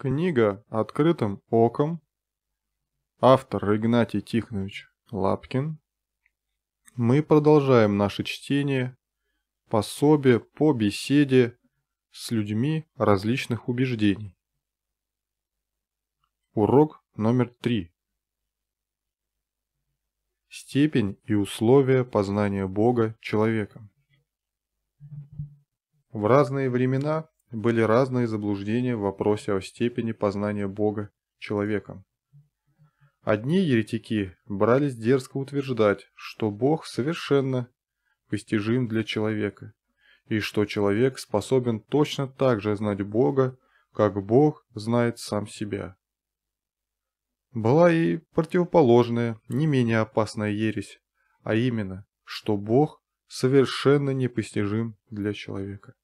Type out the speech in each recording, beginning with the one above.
Книга «Открытым оком». Автор Игнатий Тихонович Лапкин. Мы продолжаем наше чтение пособие по беседе с людьми различных убеждений. Урок номер три. Степень и условия познания Бога человеком. В разные времена были разные заблуждения в вопросе о степени познания Бога человеком. Одни еретики брались дерзко утверждать, что Бог совершенно постижим для человека, и что человек способен точно так же знать Бога, как Бог знает сам себя. Была и противоположная, не менее опасная ересь, а именно, что Бог совершенно непостижим для человека.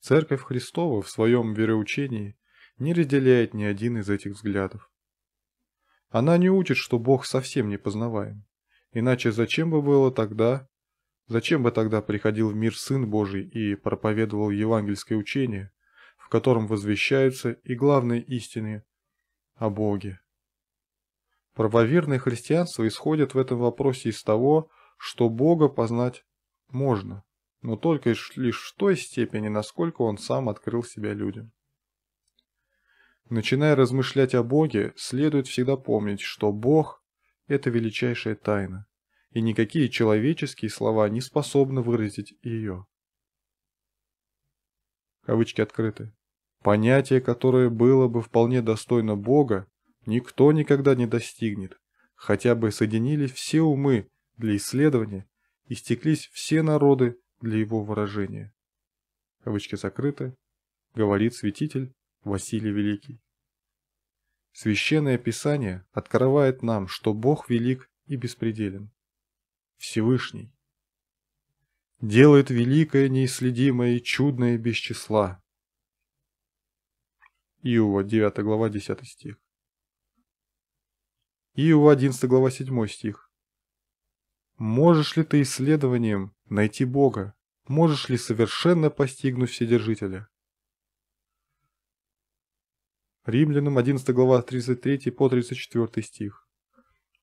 Церковь Христова в своем вероучении не разделяет ни один из этих взглядов. Она не учит, что Бог совсем не познаваем. Иначе зачем бы было тогда, зачем бы тогда приходил в мир Сын Божий и проповедовал евангельское учение, в котором возвещаются и главные истины о Боге. Правоверное христианство исходит в этом вопросе из того, что Бога познать можно, но только лишь в той степени, насколько он сам открыл себя людям. Начиная размышлять о Боге, следует всегда помнить, что Бог – это величайшая тайна, и никакие человеческие слова не способны выразить ее. Кавычки открыты. Понятие, которое было бы вполне достойно Бога, никто никогда не достигнет, хотя бы соединились все умы для исследования, истеклись все народы для его выражения. Кавычки закрыты. Говорит святитель Василий Великий. Священное Писание открывает нам, что Бог велик и беспределен. Всевышний. Делает великое, неисследимое и чудное без числа. Иова, 9 глава, 10 стих. Иова, 11 глава, 7 стих. Можешь ли ты исследованием найти Бога? Можешь ли совершенно постигнуть Вседержителя? Римлянам 11 глава 33 по 34 стих.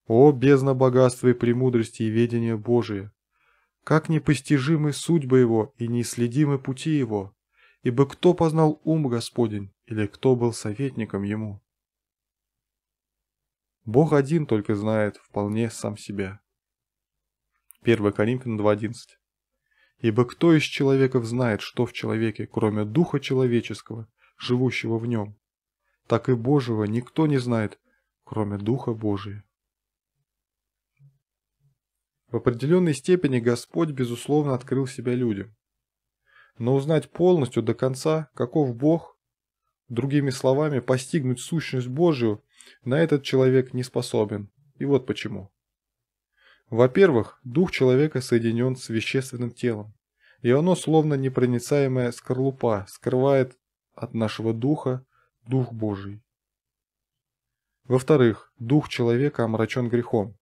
«О, бездна богатства и премудрости и ведения Божие, Как непостижимы судьбы Его и неисследимы пути Его! Ибо кто познал ум Господень, или кто был советником Ему?» Бог один только знает вполне сам себя. 1 Коринфян 2.11. «Ибо кто из человеков знает, что в человеке, кроме духа человеческого, живущего в нем? Так и Божьего никто не знает, кроме Духа Божия». В определенной степени Господь, безусловно, открыл себя людям. Но узнать полностью до конца, каков Бог, другими словами, постигнуть сущность Божию, на этот человек не способен. И вот почему. Во-первых, дух человека соединен с вещественным телом, и оно, словно непроницаемая скорлупа, скрывает от нашего духа Дух Божий. Во-вторых, дух человека омрачен грехом,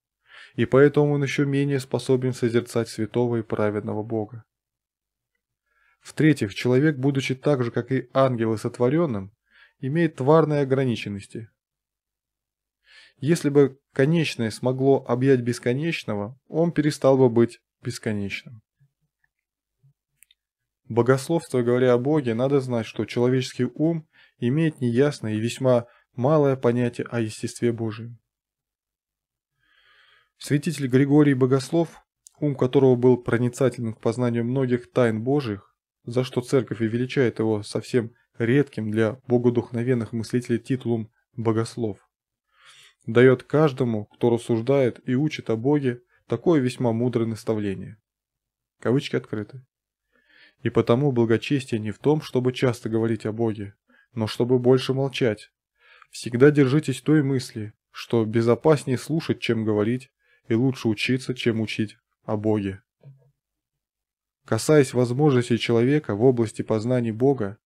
и поэтому он еще менее способен созерцать святого и праведного Бога. В-третьих, человек, будучи так же, как и ангелы сотворенным, имеет тварные ограниченности, если бы конечное смогло объять бесконечного, он перестал бы быть бесконечным. Богословство, говоря о Боге, надо знать, что человеческий ум имеет неясное и весьма малое понятие о естестве Божьем. Святитель Григорий Богослов, ум которого был проницательным к познанию многих тайн Божьих, за что церковь и величает его совсем редким для богодухновенных мыслителей титулом «богослов», дает каждому, кто рассуждает и учит о Боге, такое весьма мудрое наставление. Кавычки открыты. И потому благочестие не в том, чтобы часто говорить о Боге, но чтобы больше молчать. Всегда держитесь той мысли, что безопаснее слушать, чем говорить, и лучше учиться, чем учить о Боге. Касаясь возможностей человека в области познаний Бога,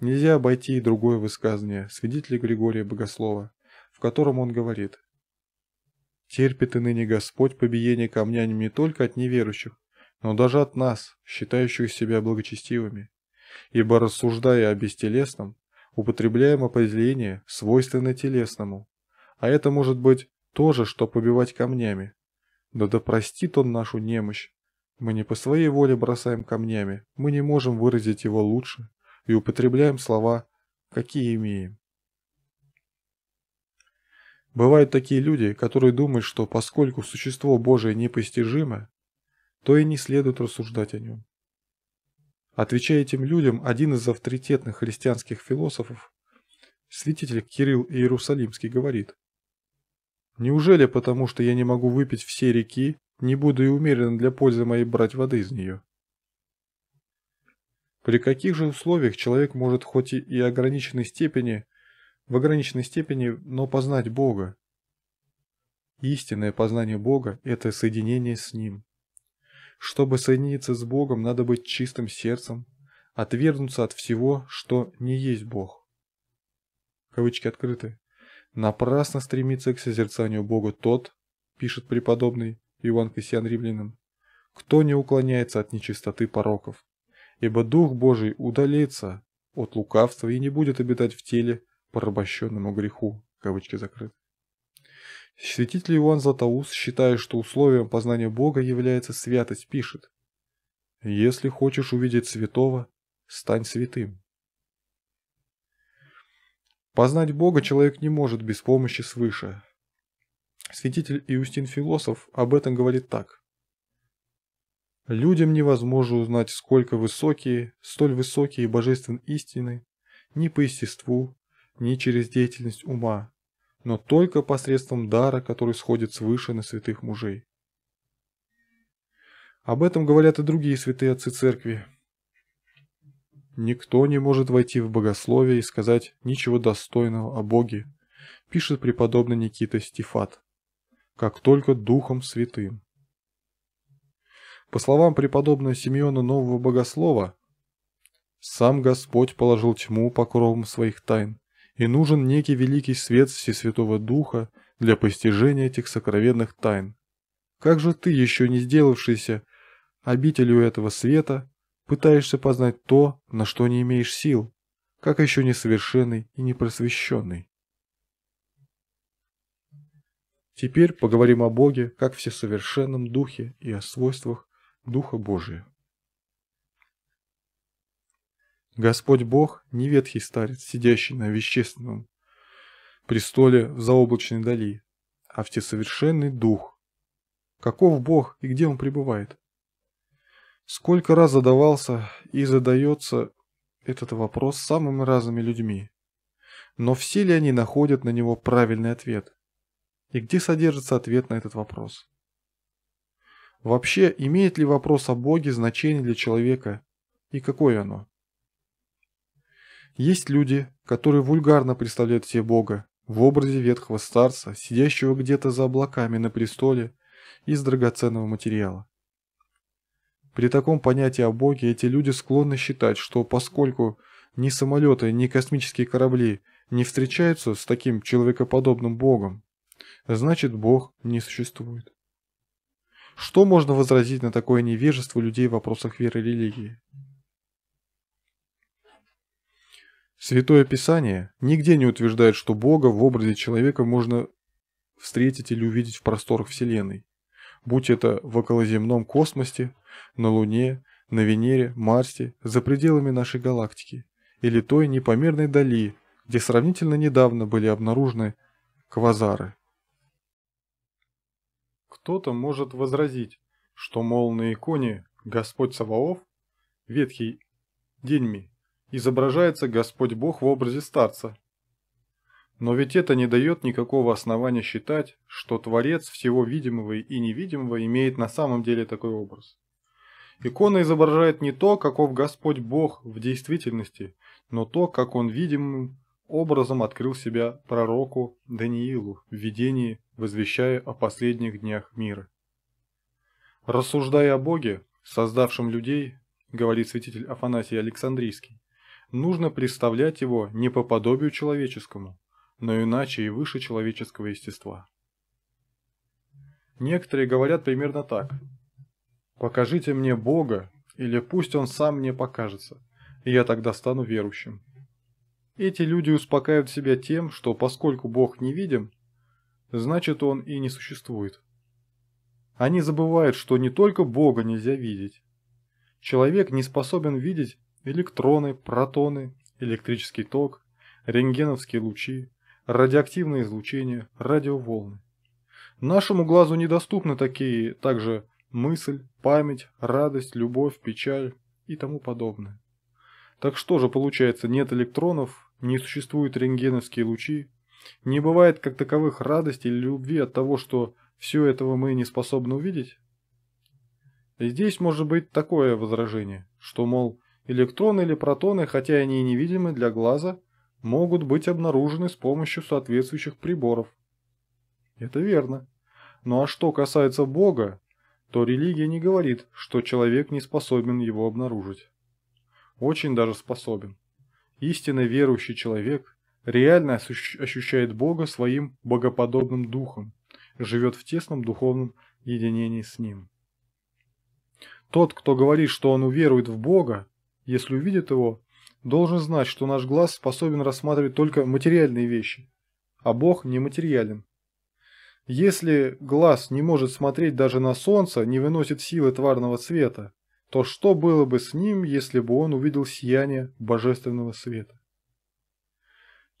нельзя обойти и другое высказывание свидетеля Григория Богослова – в котором он говорит «Терпит и ныне Господь побиение камнями не только от неверующих, но даже от нас, считающих себя благочестивыми, ибо рассуждая о бестелесном, употребляем определение, свойственное телесному, а это может быть то же, что побивать камнями. Да да простит он нашу немощь. Мы не по своей воле бросаем камнями, мы не можем выразить его лучше и употребляем слова, какие имеем. Бывают такие люди, которые думают, что поскольку существо Божие непостижимо, то и не следует рассуждать о нем. Отвечая этим людям, один из авторитетных христианских философов, святитель Кирилл Иерусалимский, говорит, «Неужели потому, что я не могу выпить все реки, не буду и умерен для пользы моей брать воды из нее?» При каких же условиях человек может хоть и ограниченной степени в ограниченной степени, но познать Бога. Истинное познание Бога – это соединение с Ним. Чтобы соединиться с Богом, надо быть чистым сердцем, отвергнуться от всего, что не есть Бог. Кавычки открыты. Напрасно стремится к созерцанию Бога тот, пишет преподобный Иван Кассиан Римлянам, кто не уклоняется от нечистоты пороков, ибо Дух Божий удалится от лукавства и не будет обитать в теле, порабощенному греху, кавычки закрыты. Святитель Иоанн Златоуст, считая, что условием познания Бога является святость, пишет «Если хочешь увидеть святого, стань святым». Познать Бога человек не может без помощи свыше. Святитель Иустин Философ об этом говорит так. «Людям невозможно узнать, сколько высокие, столь высокие и божественные истины, ни по естеству, не через деятельность ума, но только посредством дара, который сходит свыше на святых мужей. Об этом говорят и другие святые отцы церкви. «Никто не может войти в богословие и сказать ничего достойного о Боге», пишет преподобный Никита Стефат, «как только Духом Святым». По словам преподобного Симеона Нового Богослова, «Сам Господь положил тьму покровом своих тайн, и нужен некий великий свет Всесвятого Духа для постижения этих сокровенных тайн. Как же ты, еще не сделавшийся обителю этого света, пытаешься познать то, на что не имеешь сил, как еще несовершенный и непросвещенный? Теперь поговорим о Боге, как всесовершенном Духе и о свойствах Духа Божия. Господь Бог не ветхий старец, сидящий на вещественном престоле в заоблачной дали, а всесовершенный дух. Каков Бог и где он пребывает? Сколько раз задавался и задается этот вопрос самыми разными людьми. Но все ли они находят на него правильный ответ? И где содержится ответ на этот вопрос? Вообще, имеет ли вопрос о Боге значение для человека и какое оно? Есть люди, которые вульгарно представляют себе Бога в образе ветхого старца, сидящего где-то за облаками на престоле из драгоценного материала. При таком понятии о Боге эти люди склонны считать, что поскольку ни самолеты, ни космические корабли не встречаются с таким человекоподобным Богом, значит Бог не существует. Что можно возразить на такое невежество людей в вопросах веры и религии? Святое Писание нигде не утверждает, что Бога в образе человека можно встретить или увидеть в просторах Вселенной, будь это в околоземном космосе, на Луне, на Венере, Марсе, за пределами нашей галактики, или той непомерной дали, где сравнительно недавно были обнаружены квазары. Кто-то может возразить, что, мол, на иконе Господь Саваоф, ветхий Деньми изображается Господь Бог в образе старца. Но ведь это не дает никакого основания считать, что Творец всего видимого и невидимого имеет на самом деле такой образ. Икона изображает не то, каков Господь Бог в действительности, но то, как Он видимым образом открыл себя пророку Даниилу в видении, возвещая о последних днях мира. Рассуждая о Боге, создавшем людей, говорит святитель Афанасий Александрийский, нужно представлять его не по подобию человеческому, но иначе и выше человеческого естества. Некоторые говорят примерно так. «Покажите мне Бога, или пусть Он сам мне покажется, и я тогда стану верующим». Эти люди успокаивают себя тем, что поскольку Бог невидим, значит Он и не существует. Они забывают, что не только Бога нельзя видеть. Человек не способен видеть электроны, протоны, электрический ток, рентгеновские лучи, радиоактивное излучение, радиоволны. Нашему глазу недоступны такие также мысль, память, радость, любовь, печаль и тому подобное. Так что же получается, нет электронов, не существуют рентгеновские лучи, не бывает как таковых радости или любви от того, что все этого мы не способны увидеть? Здесь может быть такое возражение, что, мол, Электроны или протоны, хотя они и невидимы для глаза, могут быть обнаружены с помощью соответствующих приборов. Это верно. Ну а что касается Бога, то религия не говорит, что человек не способен его обнаружить. Очень даже способен. Истинно верующий человек реально ощущает Бога своим богоподобным духом, живет в тесном духовном единении с Ним. Тот, кто говорит, что он уверует в Бога, если увидит его, должен знать, что наш глаз способен рассматривать только материальные вещи, а Бог нематериален. Если глаз не может смотреть даже на солнце, не выносит силы тварного света, то что было бы с ним, если бы он увидел сияние божественного света?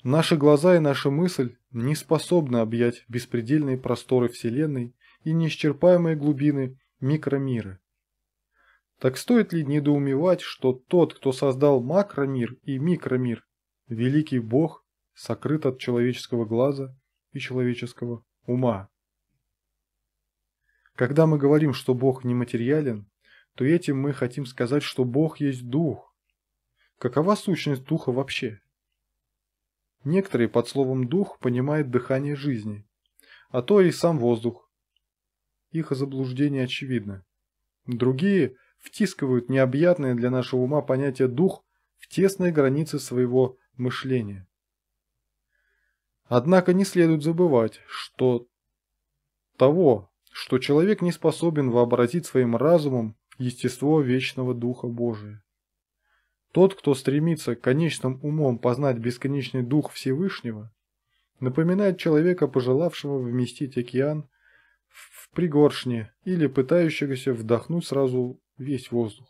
Наши глаза и наша мысль не способны объять беспредельные просторы Вселенной и неисчерпаемые глубины микромира. Так стоит ли недоумевать, что тот, кто создал макромир и микромир, великий бог, сокрыт от человеческого глаза и человеческого ума? Когда мы говорим, что бог нематериален, то этим мы хотим сказать, что бог есть дух. Какова сущность духа вообще? Некоторые под словом «дух» понимают дыхание жизни, а то и сам воздух. Их заблуждение очевидно. Другие втискивают необъятное для нашего ума понятие «дух» в тесные границы своего мышления. Однако не следует забывать, что того, что человек не способен вообразить своим разумом естество вечного Духа Божия. Тот, кто стремится конечным умом познать бесконечный Дух Всевышнего, напоминает человека, пожелавшего вместить океан в пригоршне или пытающегося вдохнуть сразу весь воздух.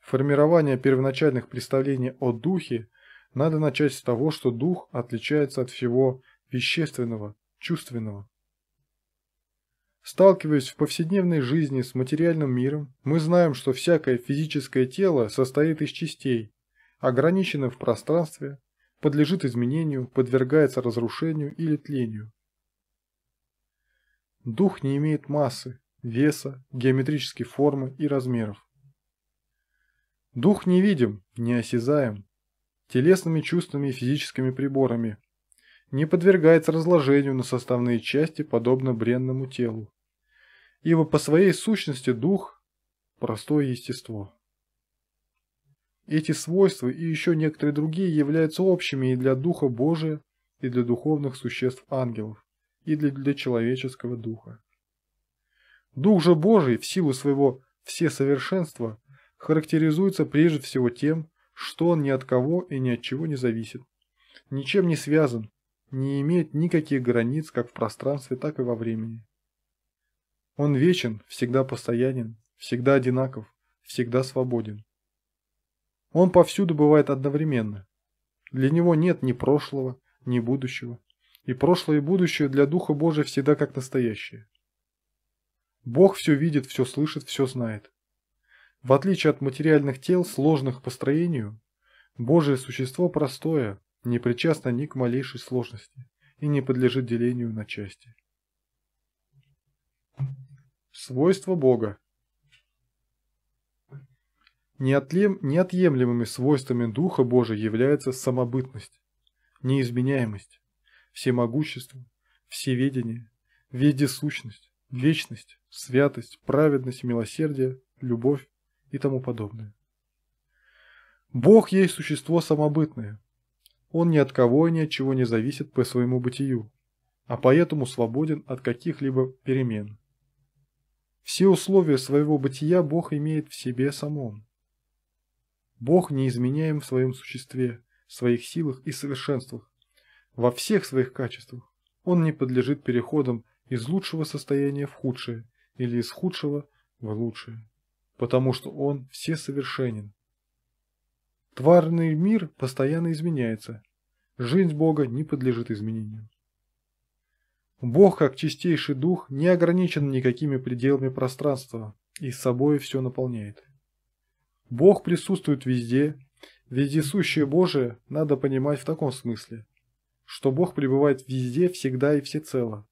Формирование первоначальных представлений о духе надо начать с того, что дух отличается от всего вещественного, чувственного. Сталкиваясь в повседневной жизни с материальным миром, мы знаем, что всякое физическое тело состоит из частей, ограничено в пространстве, подлежит изменению, подвергается разрушению или тлению. Дух не имеет массы, веса, геометрической формы и размеров. Дух не видим, не осязаем телесными чувствами и физическими приборами, не подвергается разложению на составные части, подобно бренному телу. Ибо по своей сущности дух – простое естество. Эти свойства и еще некоторые другие являются общими и для Духа Божия, и для духовных существ ангелов, и для, для человеческого духа. Дух же Божий в силу своего всесовершенства характеризуется прежде всего тем, что он ни от кого и ни от чего не зависит, ничем не связан, не имеет никаких границ как в пространстве, так и во времени. Он вечен, всегда постоянен, всегда одинаков, всегда свободен. Он повсюду бывает одновременно. Для него нет ни прошлого, ни будущего. И прошлое и будущее для Духа Божия всегда как настоящее. Бог все видит, все слышит, все знает. В отличие от материальных тел, сложных по строению, Божие существо простое, не причастно ни к малейшей сложности и не подлежит делению на части. Свойства Бога Неотлем, неотъемлемыми свойствами Духа Божия является самобытность, неизменяемость, всемогущество, всеведение, вездесущность, Вечность, святость, праведность, милосердие, любовь и тому подобное. Бог есть существо самобытное. Он ни от кого и ни от чего не зависит по своему бытию, а поэтому свободен от каких-либо перемен. Все условия своего бытия Бог имеет в себе самом. Бог неизменяем в своем существе, своих силах и совершенствах, во всех своих качествах. Он не подлежит переходам из лучшего состояния в худшее или из худшего в лучшее, потому что он всесовершенен. Тварный мир постоянно изменяется. Жизнь Бога не подлежит изменению. Бог, как чистейший дух, не ограничен никакими пределами пространства и с собой все наполняет. Бог присутствует везде, вездесущее Божие надо понимать в таком смысле, что Бог пребывает везде, всегда и всецело.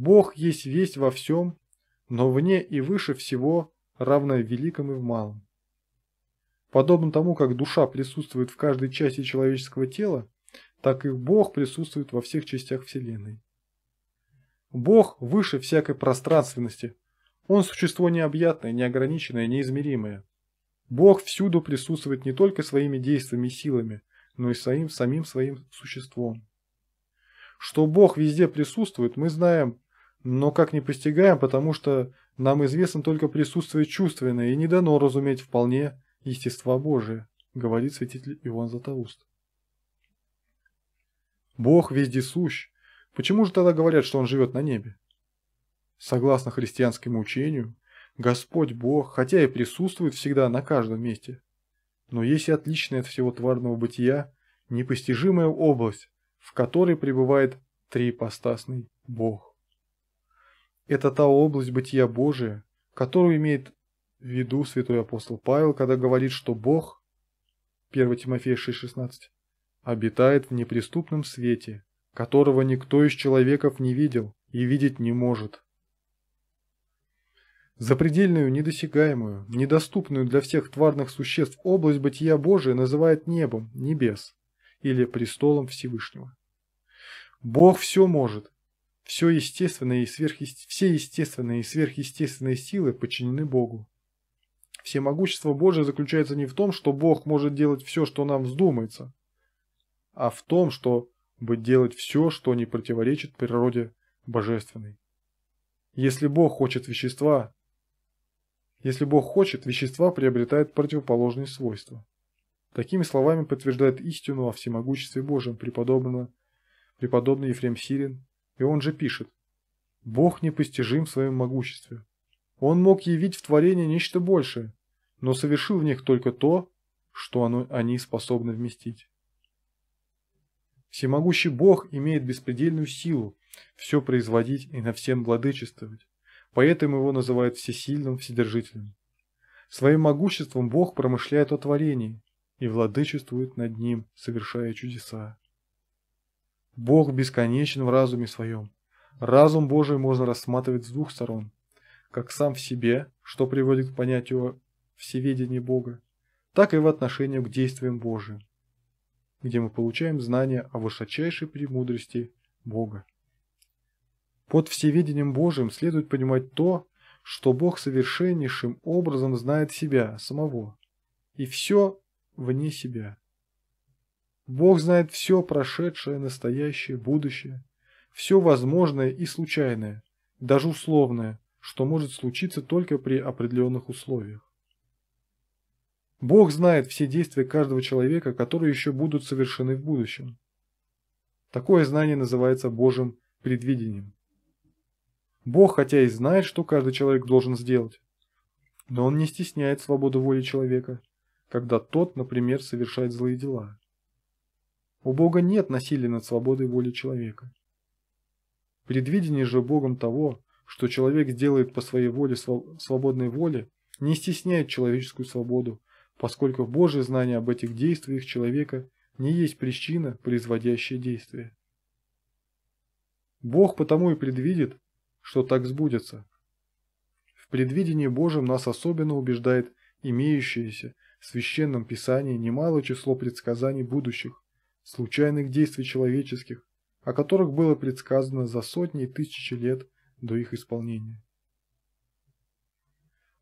Бог есть весь во всем, но вне и выше всего, равное великом и в малом. Подобно тому, как душа присутствует в каждой части человеческого тела, так и Бог присутствует во всех частях Вселенной. Бог выше всякой пространственности. Он существо необъятное, неограниченное, неизмеримое. Бог всюду присутствует не только своими действиями и силами, но и своим самим своим существом. Что Бог везде присутствует, мы знаем но как не постигаем, потому что нам известно только присутствие чувственное и не дано разуметь вполне естества Божия, говорит святитель Иоанн Златоуст. Бог вездесущ. Почему же тогда говорят, что Он живет на небе? Согласно христианскому учению, Господь Бог, хотя и присутствует всегда на каждом месте, но есть и отличная от всего тварного бытия, непостижимая область, в которой пребывает трипостасный Бог. Это та область бытия Божия, которую имеет в виду святой апостол Павел, когда говорит, что Бог, 1 Тимофея 6,16, обитает в неприступном свете, которого никто из человеков не видел и видеть не может. Запредельную, недосягаемую, недоступную для всех тварных существ область бытия Божия называет небом, небес, или престолом Всевышнего. Бог все может, все естественные и сверхесте... Все естественные и сверхъестественные силы подчинены Богу. Все могущество Божие заключается не в том, что Бог может делать все, что нам вздумается, а в том, что бы делать все, что не противоречит природе божественной. Если Бог хочет вещества, если Бог хочет, вещества приобретают противоположные свойства. Такими словами подтверждает истину о всемогуществе Божьем преподобно, преподобный Ефрем Сирин и он же пишет. Бог непостижим в своем могуществе. Он мог явить в творении нечто большее, но совершил в них только то, что оно, они способны вместить. Всемогущий Бог имеет беспредельную силу все производить и на всем владычествовать, поэтому его называют всесильным вседержителем. Своим могуществом Бог промышляет о творении и владычествует над ним, совершая чудеса. Бог бесконечен в разуме своем. Разум Божий можно рассматривать с двух сторон. Как сам в себе, что приводит к понятию всеведения Бога, так и в отношении к действиям Божиим, где мы получаем знания о высочайшей премудрости Бога. Под всеведением Божиим следует понимать то, что Бог совершеннейшим образом знает себя самого и все вне себя. Бог знает все прошедшее, настоящее, будущее, все возможное и случайное, даже условное, что может случиться только при определенных условиях. Бог знает все действия каждого человека, которые еще будут совершены в будущем. Такое знание называется Божьим предвидением. Бог, хотя и знает, что каждый человек должен сделать, но он не стесняет свободу воли человека, когда тот, например, совершает злые дела. У Бога нет насилия над свободой воли человека. Предвидение же Богом того, что человек сделает по своей воле свободной воле, не стесняет человеческую свободу, поскольку Божие знание об этих действиях человека не есть причина, производящая действие. Бог потому и предвидит, что так сбудется. В предвидении Божьем нас особенно убеждает имеющееся в Священном Писании немало число предсказаний будущих, случайных действий человеческих, о которых было предсказано за сотни и тысячи лет до их исполнения.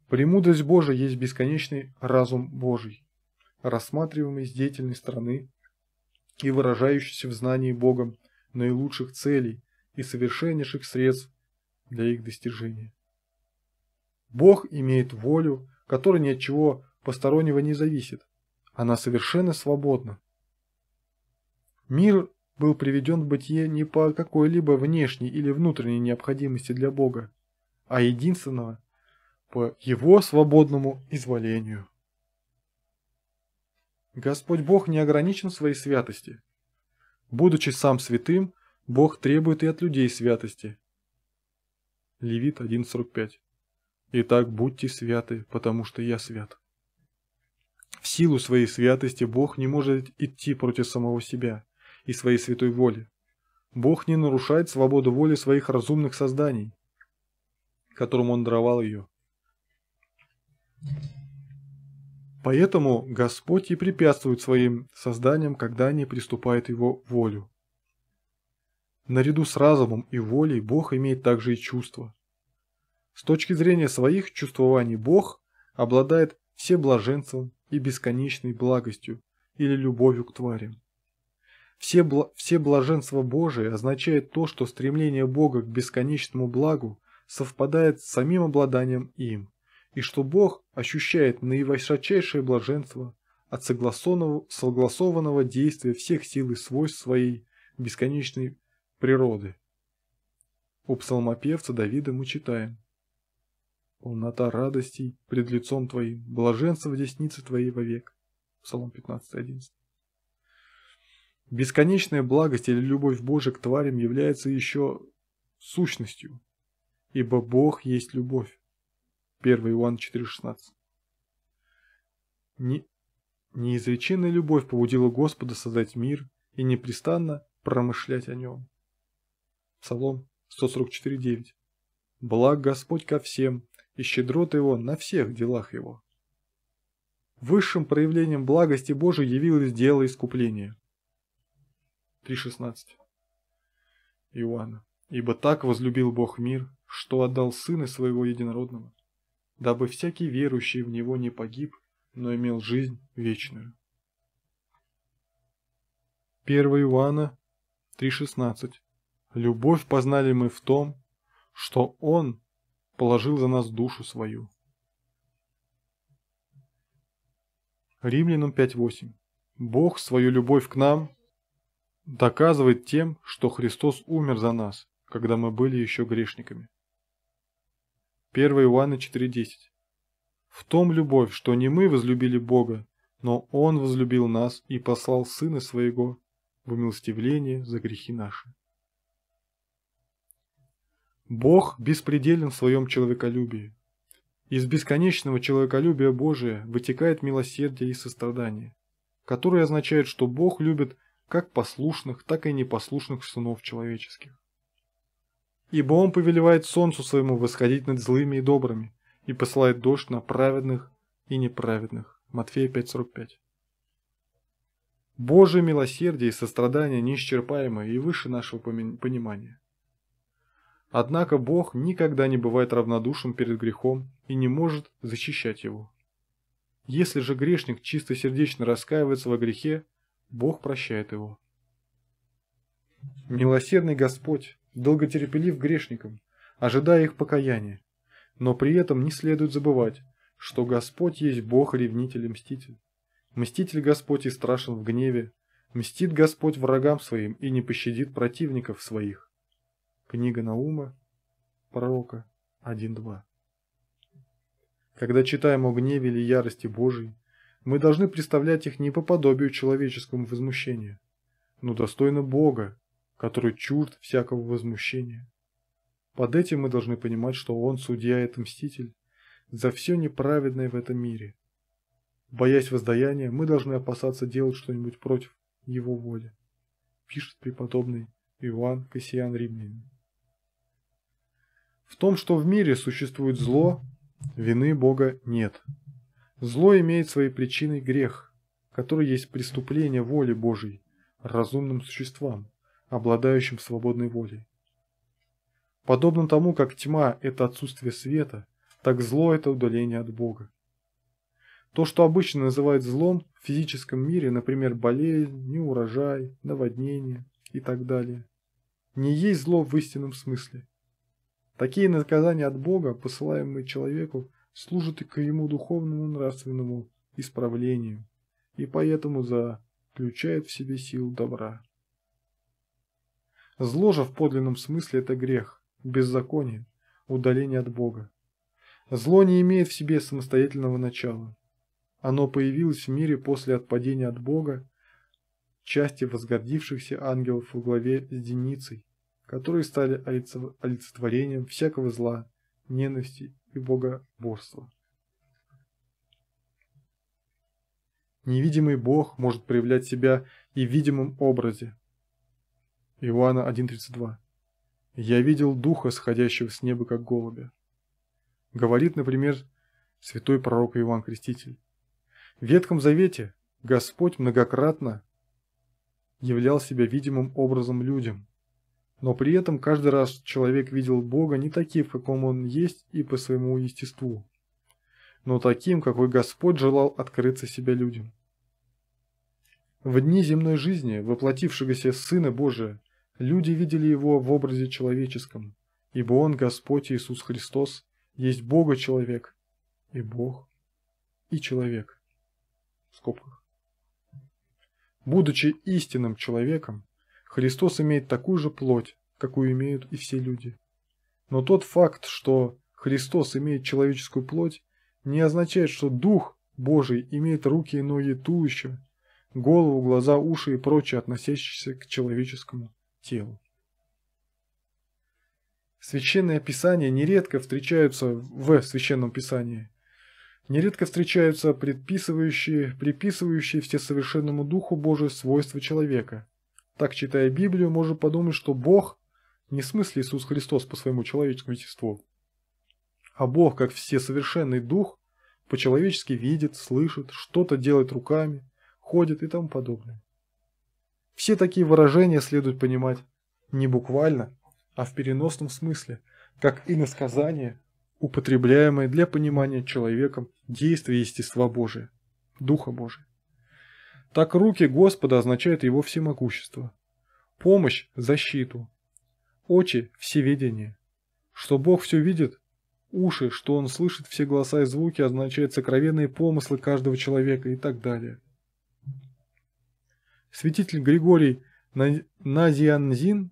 Премудрость Божия есть бесконечный разум Божий, рассматриваемый с деятельной стороны и выражающийся в знании Богом наилучших целей и совершеннейших средств для их достижения. Бог имеет волю, которая ни от чего постороннего не зависит. Она совершенно свободна. Мир был приведен в бытие не по какой-либо внешней или внутренней необходимости для Бога, а единственного по его свободному изволению. Господь Бог не ограничен в своей святости. Будучи сам святым, Бог требует и от людей святости. Левит 1.45 Итак, будьте святы, потому что я свят. В силу своей святости Бог не может идти против самого себя и своей святой воли. Бог не нарушает свободу воли своих разумных созданий, которым Он даровал ее. Поэтому Господь и препятствует своим созданиям, когда они приступают его волю. Наряду с разумом и волей Бог имеет также и чувства. С точки зрения своих чувствований Бог обладает все блаженством и бесконечной благостью или любовью к тварям. Все, бл... все блаженства Божии означает то, что стремление Бога к бесконечному благу совпадает с самим обладанием им, и что Бог ощущает наивысочайшее блаженство от согласованного, согласованного действия всех сил и свойств своей бесконечной природы. У псалмопевца Давида мы читаем «Полнота радостей пред лицом Твоим, блаженство в деснице Твоей вовек». Псалом 15.11. Бесконечная благость или любовь Божия к тварям является еще сущностью, ибо Бог есть любовь. 1 Иоанн 4,16 Не... Неизреченная любовь побудила Господа создать мир и непрестанно промышлять о нем. Псалом 144,9 Благ Господь ко всем, и щедрота Его на всех делах Его. Высшим проявлением благости Божией явилось дело искупления – 3.16 Иоанна. «Ибо так возлюбил Бог мир, что отдал Сына Своего Единородного, дабы всякий верующий в Него не погиб, но имел жизнь вечную». 1 Иоанна 3.16 «Любовь познали мы в том, что Он положил за нас душу свою». Римлянам 5.8 Бог свою любовь к нам – доказывает тем, что Христос умер за нас, когда мы были еще грешниками. 1 Иоанна 4.10 В том любовь, что не мы возлюбили Бога, но Он возлюбил нас и послал Сына Своего в умилостивление за грехи наши. Бог беспределен в своем человеколюбии. Из бесконечного человеколюбия Божия вытекает милосердие и сострадание, которое означает, что Бог любит как послушных, так и непослушных сынов человеческих. Ибо он повелевает солнцу своему восходить над злыми и добрыми, и посылает дождь на праведных и неправедных. Матфея 5.45. Божие милосердие и сострадание неисчерпаемы и выше нашего понимания. Однако Бог никогда не бывает равнодушен перед грехом и не может защищать его. Если же грешник чистосердечно раскаивается во грехе, Бог прощает его. Милосердный Господь, долготерпелив грешникам, ожидая их покаяния, но при этом не следует забывать, что Господь есть Бог ревнитель и мститель. Мститель Господь и страшен в гневе, мстит Господь врагам своим и не пощадит противников своих. Книга Наума, пророка 1.2 Когда читаем о гневе или ярости Божией, мы должны представлять их не по подобию человеческому возмущению, но достойно Бога, который чурт всякого возмущения. Под этим мы должны понимать, что Он судья и отмститель за все неправедное в этом мире. Боясь воздаяния, мы должны опасаться делать что-нибудь против Его воли, пишет преподобный Иоанн Кассиан Римлянин. В том, что в мире существует зло, вины Бога нет – Зло имеет своей причиной грех, который есть преступление воли Божьей разумным существам, обладающим свободной волей. Подобно тому, как тьма – это отсутствие света, так зло – это удаление от Бога. То, что обычно называют злом в физическом мире, например, болезнь, неурожай, наводнение и так далее, не есть зло в истинном смысле. Такие наказания от Бога, посылаемые человеку, служит и к ему духовному нравственному исправлению, и поэтому заключает в себе силу добра. Зло же в подлинном смысле – это грех, беззаконие, удаление от Бога. Зло не имеет в себе самостоятельного начала. Оно появилось в мире после отпадения от Бога части возгордившихся ангелов во главе с Деницей, которые стали олицетворением всякого зла, ненависти и Богоборство. Невидимый бог может проявлять себя и в видимом образе. Иоанна 1.32 «Я видел духа, сходящего с неба, как голубя». Говорит, например, святой пророк Иоанн Креститель. В Ветхом Завете Господь многократно являл себя видимым образом людям. Но при этом каждый раз человек видел Бога не таким, каком он есть и по своему естеству, но таким, какой Господь желал открыться себя людям. В дни земной жизни, воплотившегося Сына Божия, люди видели Его в образе человеческом, ибо Он, Господь Иисус Христос, есть Бога человек, и Бог, и человек. В скобках. Будучи истинным человеком, Христос имеет такую же плоть, какую имеют и все люди. Но тот факт, что Христос имеет человеческую плоть, не означает, что Дух Божий имеет руки и ноги туловища, голову, глаза, уши и прочее, относящиеся к человеческому телу. Священное Писание нередко встречаются в Священном Писании. Нередко встречаются предписывающие, приписывающие всесовершенному Духу Божию свойства человека – так, читая Библию, можно подумать, что Бог не в смысле Иисус Христос по своему человеческому естеству, а Бог, как всесовершенный дух, по-человечески видит, слышит, что-то делает руками, ходит и тому подобное. Все такие выражения следует понимать не буквально, а в переносном смысле, как иносказание, употребляемое для понимания человеком действия естества Божия, Духа Божия так руки Господа означают Его всемогущество, помощь – защиту, очи – всеведение. Что Бог все видит, уши, что Он слышит все голоса и звуки, означает сокровенные помыслы каждого человека и так далее. Святитель Григорий Назианзин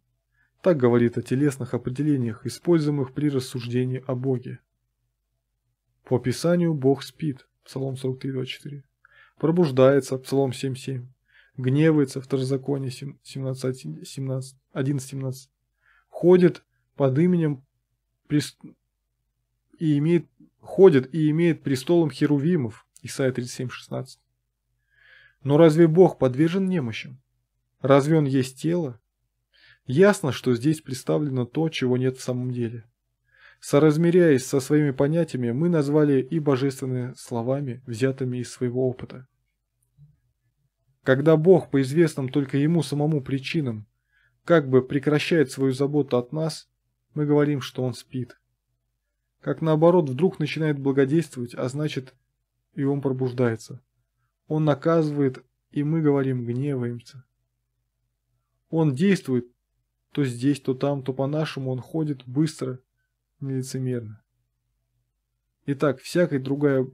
так говорит о телесных определениях, используемых при рассуждении о Боге. По Писанию Бог спит. Псалом 43.24 пробуждается, Псалом 7.7, гневается, второзаконие 17.11.17, 17, 11, 17, ходит под именем и имеет, ходит и имеет престолом херувимов, Исайя 37.16. Но разве Бог подвержен немощам? Разве Он есть тело? Ясно, что здесь представлено то, чего нет в самом деле – Соразмеряясь со своими понятиями, мы назвали и божественные словами, взятыми из своего опыта. Когда Бог по известным только Ему самому причинам как бы прекращает свою заботу от нас, мы говорим, что Он спит. Как наоборот, вдруг начинает благодействовать, а значит и Он пробуждается. Он наказывает, и мы говорим «гневаемся». Он действует, то здесь, то там, то по-нашему, Он ходит быстро – Лицемерно. Итак, всякая другая...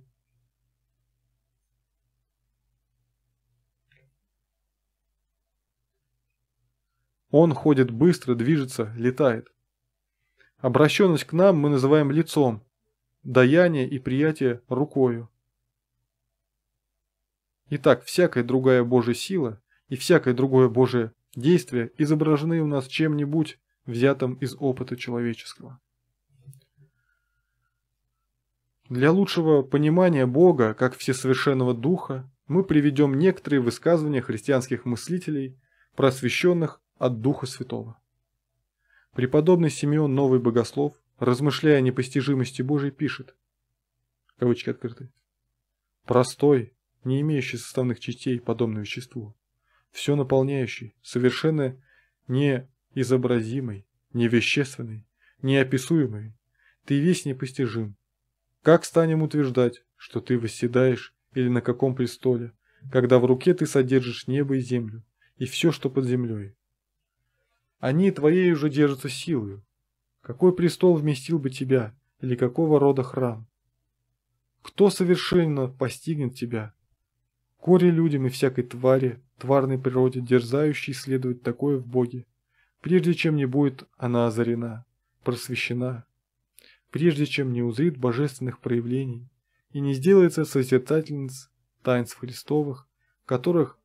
Он ходит быстро, движется, летает. Обращенность к нам мы называем лицом, даяние и приятие рукою. Итак, всякая другая Божья сила и всякое другое Божие действие изображены у нас чем-нибудь, взятым из опыта человеческого. Для лучшего понимания Бога как всесовершенного Духа мы приведем некоторые высказывания христианских мыслителей, просвещенных от Духа Святого. Преподобный Симеон Новый Богослов, размышляя о непостижимости Божией, пишет, кавычки открыты, «Простой, не имеющий составных частей, подобно веществу, все наполняющий, совершенно не изобразимый, невещественный, неописуемый, ты весь непостижим, как станем утверждать, что ты восседаешь или на каком престоле, когда в руке ты содержишь небо и землю, и все, что под землей? Они твоей уже держатся силою. Какой престол вместил бы тебя, или какого рода храм? Кто совершенно постигнет тебя? Коре людям и всякой твари, тварной природе, дерзающей следовать такое в Боге, прежде чем не будет она озарена, просвещена, прежде чем не узрит божественных проявлений и не сделается созерцательниц таинств Христовых, которых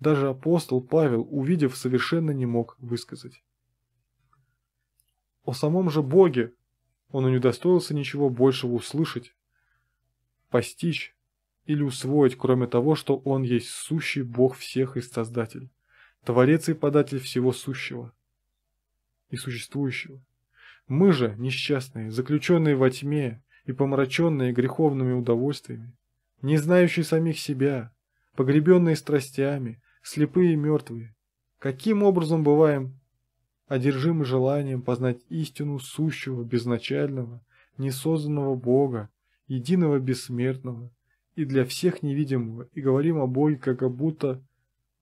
даже апостол Павел, увидев, совершенно не мог высказать. О самом же Боге он и не удостоился ничего большего услышать, постичь или усвоить, кроме того, что он есть сущий Бог всех и Создатель, Творец и Податель всего сущего и существующего. Мы же, несчастные, заключенные во тьме и помраченные греховными удовольствиями, не знающие самих себя, погребенные страстями, слепые и мертвые, каким образом бываем одержимы желанием познать истину сущего, безначального, несозданного Бога, единого бессмертного и для всех невидимого, и говорим о Боге, как будто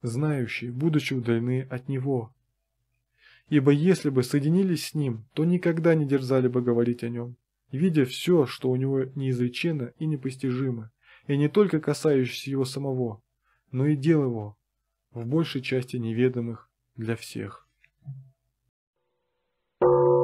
знающие, будучи удалены от Него ибо если бы соединились с ним, то никогда не дерзали бы говорить о нем, видя все, что у него неизречено и непостижимо, и не только касающееся его самого, но и дел его, в большей части неведомых для всех. Thank you.